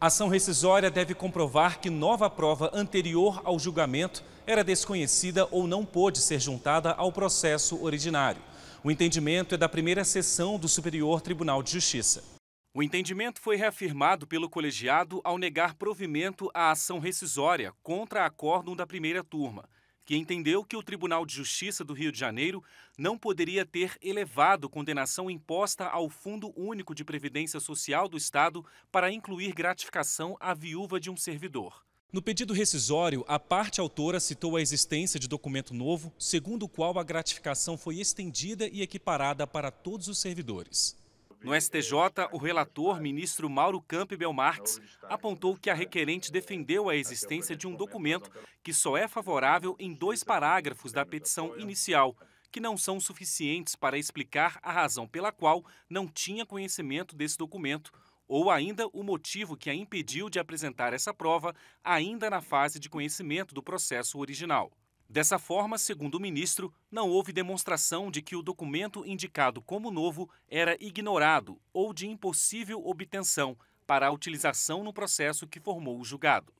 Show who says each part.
Speaker 1: A ação rescisória deve comprovar que nova prova anterior ao julgamento era desconhecida ou não pôde ser juntada ao processo originário. O entendimento é da primeira sessão do Superior Tribunal de Justiça. O entendimento foi reafirmado pelo colegiado ao negar provimento à ação rescisória contra acórdão da primeira turma que entendeu que o Tribunal de Justiça do Rio de Janeiro não poderia ter elevado condenação imposta ao Fundo Único de Previdência Social do Estado para incluir gratificação à viúva de um servidor. No pedido rescisório, a parte autora citou a existência de documento novo, segundo o qual a gratificação foi estendida e equiparada para todos os servidores. No STJ, o relator, ministro Mauro Campbell Marx, apontou que a requerente defendeu a existência de um documento que só é favorável em dois parágrafos da petição inicial, que não são suficientes para explicar a razão pela qual não tinha conhecimento desse documento ou ainda o motivo que a impediu de apresentar essa prova ainda na fase de conhecimento do processo original. Dessa forma, segundo o ministro, não houve demonstração de que o documento indicado como novo era ignorado ou de impossível obtenção para a utilização no processo que formou o julgado.